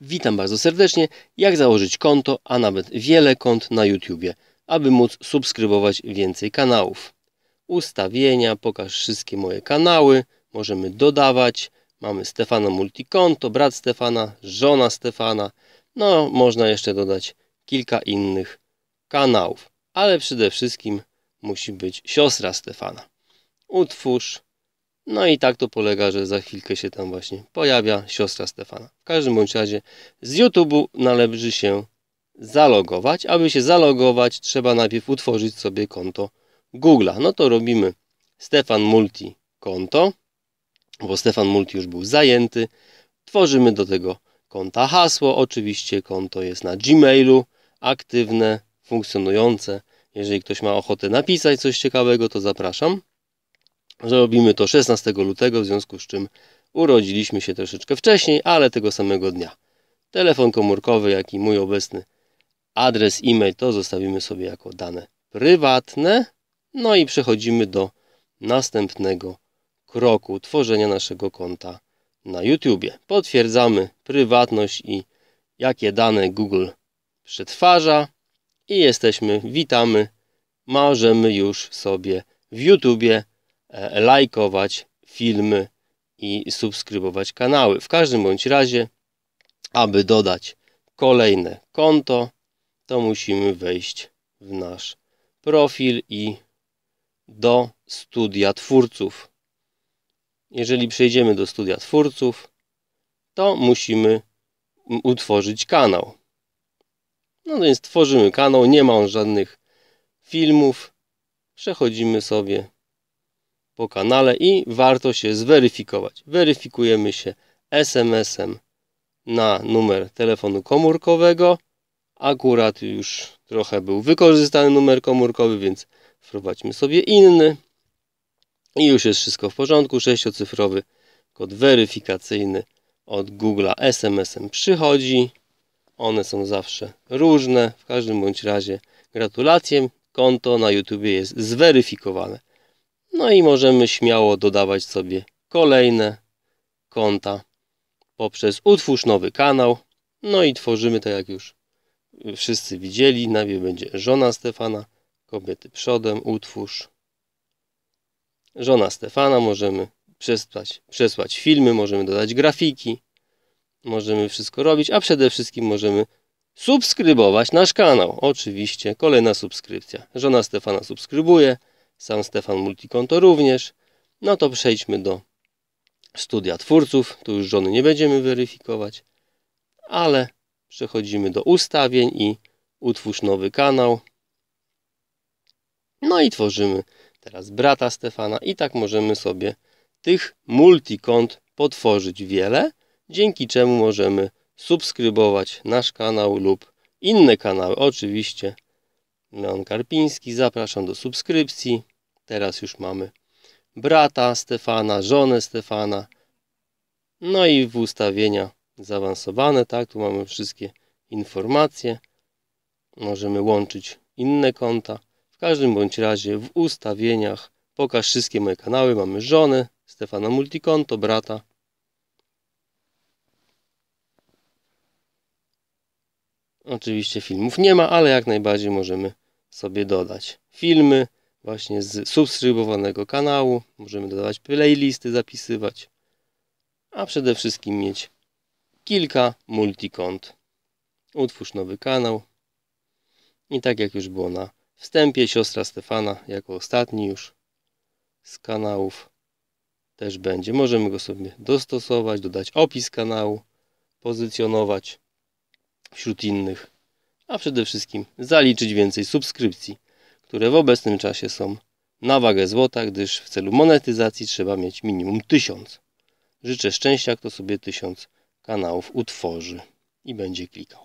Witam bardzo serdecznie, jak założyć konto, a nawet wiele kont na YouTubie, aby móc subskrybować więcej kanałów. Ustawienia, pokaż wszystkie moje kanały, możemy dodawać, mamy Stefana Multikonto, brat Stefana, żona Stefana, no można jeszcze dodać kilka innych kanałów, ale przede wszystkim musi być siostra Stefana. Utwórz no i tak to polega, że za chwilkę się tam właśnie pojawia siostra Stefana. W każdym bądź razie z YouTube'u należy się zalogować. Aby się zalogować trzeba najpierw utworzyć sobie konto Google'a. No to robimy Stefan Multi konto, bo Stefan Multi już był zajęty. Tworzymy do tego konta hasło. Oczywiście konto jest na Gmailu aktywne, funkcjonujące. Jeżeli ktoś ma ochotę napisać coś ciekawego, to zapraszam że robimy to 16 lutego, w związku z czym urodziliśmy się troszeczkę wcześniej, ale tego samego dnia. Telefon komórkowy, jak i mój obecny adres e-mail to zostawimy sobie jako dane prywatne. No i przechodzimy do następnego kroku tworzenia naszego konta na YouTube. Potwierdzamy prywatność i jakie dane Google przetwarza i jesteśmy, witamy, możemy już sobie w YouTube E, lajkować filmy i subskrybować kanały. W każdym bądź razie, aby dodać kolejne konto, to musimy wejść w nasz profil i do studia twórców. Jeżeli przejdziemy do studia twórców, to musimy utworzyć kanał. No więc tworzymy kanał, nie ma on żadnych filmów. Przechodzimy sobie po kanale i warto się zweryfikować. Weryfikujemy się SMS-em na numer telefonu komórkowego. Akurat już trochę był wykorzystany numer komórkowy, więc wprowadźmy sobie inny. I już jest wszystko w porządku. Sześciocyfrowy kod weryfikacyjny od Google'a SMS-em przychodzi. One są zawsze różne. W każdym bądź razie gratulacje. Konto na YouTube jest zweryfikowane. No i możemy śmiało dodawać sobie kolejne konta poprzez utwórz nowy kanał. No i tworzymy tak jak już wszyscy widzieli. Najpierw będzie żona Stefana, kobiety przodem, utwórz. Żona Stefana, możemy przesłać, przesłać filmy, możemy dodać grafiki, możemy wszystko robić, a przede wszystkim możemy subskrybować nasz kanał. Oczywiście kolejna subskrypcja. Żona Stefana subskrybuje. Sam Stefan Multikonto również. No to przejdźmy do studia twórców. Tu już żony nie będziemy weryfikować, ale przechodzimy do ustawień i utwórz nowy kanał. No i tworzymy teraz brata Stefana i tak możemy sobie tych multikont potworzyć wiele, dzięki czemu możemy subskrybować nasz kanał lub inne kanały. Oczywiście Leon Karpiński. Zapraszam do subskrypcji. Teraz już mamy brata Stefana, żonę Stefana. No i w ustawienia zaawansowane, tak, tu mamy wszystkie informacje. Możemy łączyć inne konta. W każdym bądź razie w ustawieniach pokaż wszystkie moje kanały. Mamy żonę, Stefana Multikonto, brata. Oczywiście filmów nie ma, ale jak najbardziej możemy sobie dodać filmy właśnie z subskrybowanego kanału. Możemy dodawać playlisty, zapisywać, a przede wszystkim mieć kilka multikont. Utwórz nowy kanał. I tak jak już było na wstępie, siostra Stefana jako ostatni już z kanałów też będzie. Możemy go sobie dostosować, dodać opis kanału, pozycjonować wśród innych a przede wszystkim zaliczyć więcej subskrypcji, które w obecnym czasie są na wagę złota, gdyż w celu monetyzacji trzeba mieć minimum 1000. Życzę szczęścia, kto sobie 1000 kanałów utworzy i będzie klikał.